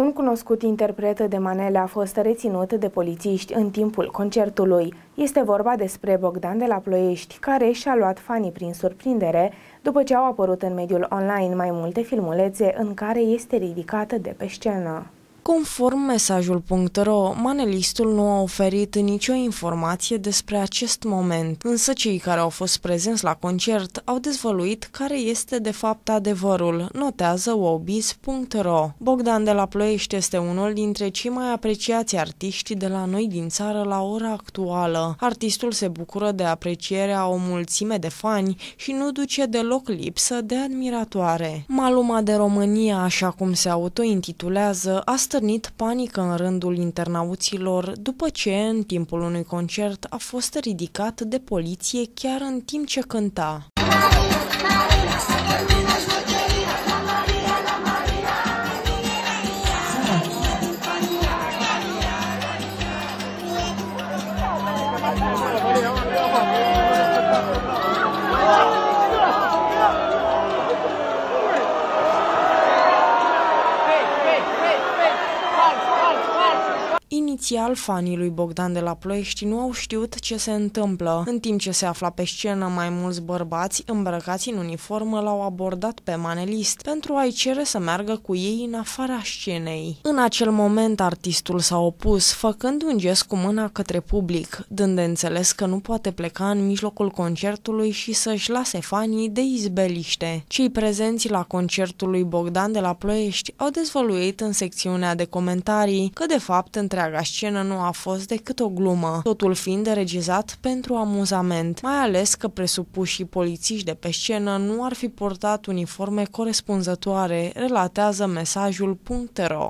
Un cunoscut interpret de manele a fost reținut de polițiști în timpul concertului. Este vorba despre Bogdan de la Ploiești, care și-a luat fanii prin surprindere după ce au apărut în mediul online mai multe filmulețe în care este ridicată de pe scenă. Conform mesajul.ro, manelistul nu a oferit nicio informație despre acest moment, însă cei care au fost prezenți la concert au dezvăluit care este de fapt adevărul, notează wobis.ro. Bogdan de la Ploiești este unul dintre cei mai apreciați artiști de la noi din țară la ora actuală. Artistul se bucură de aprecierea o mulțime de fani și nu duce deloc lipsă de admiratoare. Maluma de România, așa cum se autointitulează, astăzi stârnit panică în rândul internauților după ce, în timpul unui concert, a fost ridicat de poliție chiar în timp ce cânta. Maria, Maria, Maria, inițial fanii lui Bogdan de la Ploiești nu au știut ce se întâmplă. În timp ce se afla pe scenă, mai mulți bărbați îmbrăcați în uniformă l-au abordat pe manelist pentru a-i cere să meargă cu ei în afara scenei. În acel moment, artistul s-a opus, făcând un gest cu mâna către public, dând de înțeles că nu poate pleca în mijlocul concertului și să-și lase fanii de izbeliște. Cei prezenți la concertul lui Bogdan de la Ploiești au dezvăluit în secțiunea de comentarii că de fapt întreaga scenă nu a fost decât o glumă, totul fiind regizat pentru amuzament, mai ales că presupușii polițiști de pe scenă nu ar fi portat uniforme corespunzătoare, relatează mesajul.ro.